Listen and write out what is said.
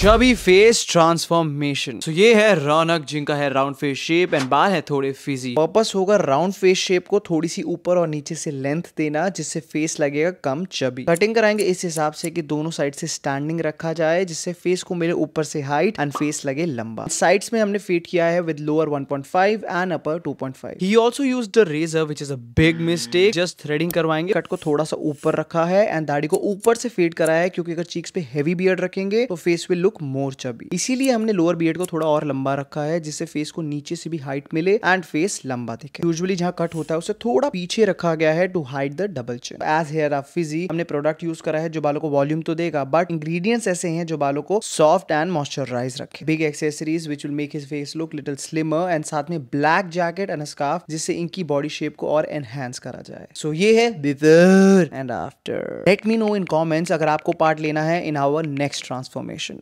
chubby face transformation तो ये है रौनक जिनका है राउंड फेस शेप एंड बाल है थोड़े फिजी पर्पस होगा राउंड फेस शेप को थोड़ी सी ऊपर और नीचे से लेंथ देना जिससे फेस लगेगा कम चबी कटिंग कराएंगे इस हिसाब से कि दोनों साइड से स्टैंडिंग रखा जाए जिससे फेस को मिले ऊपर से हाइट एंड फेस लगे लंबा साइड में हमने फिट किया है with lower five and upper five ही also use the razor which is a big mistake just threading करवाएंगे कट को थोड़ा सा ऊपर रखा है एंड दाढ़ी को ऊपर से फेड कराया है क्योंकि अगर चीक्स पे हेवी बियड रखेंगे तो face will look more chubby इसीलिए हमने लोअर बियड को थोड़ा और लंबा रखा है जिससे फेस को नीचे से भी हाइट मिले एंड फेस लंबा दिखे यूजली जहाँ कट होता है उसे थोड़ा पीछे रखा गया है to hide the double chin as hair of frizzy हमने प्रोडक्ट यूज करा है जो बालों को वॉल्यूम तो देगा बट इंग्रीडियंट्स ऐसे हैं जो बालों को सॉफ्ट एंड मॉइस्चराइज रखे big accessories which will make his face look little slim and साथ में ब्लैक जैकेट एंड स्कार्फ जिससे इनकी बॉडी शेप को और एनहेंस करा जाए सो so, ये है before and after let me know in comments अगर आपको पार्ट लेना है इन आवर नेक्स्ट ट्रांसफॉर्मेशन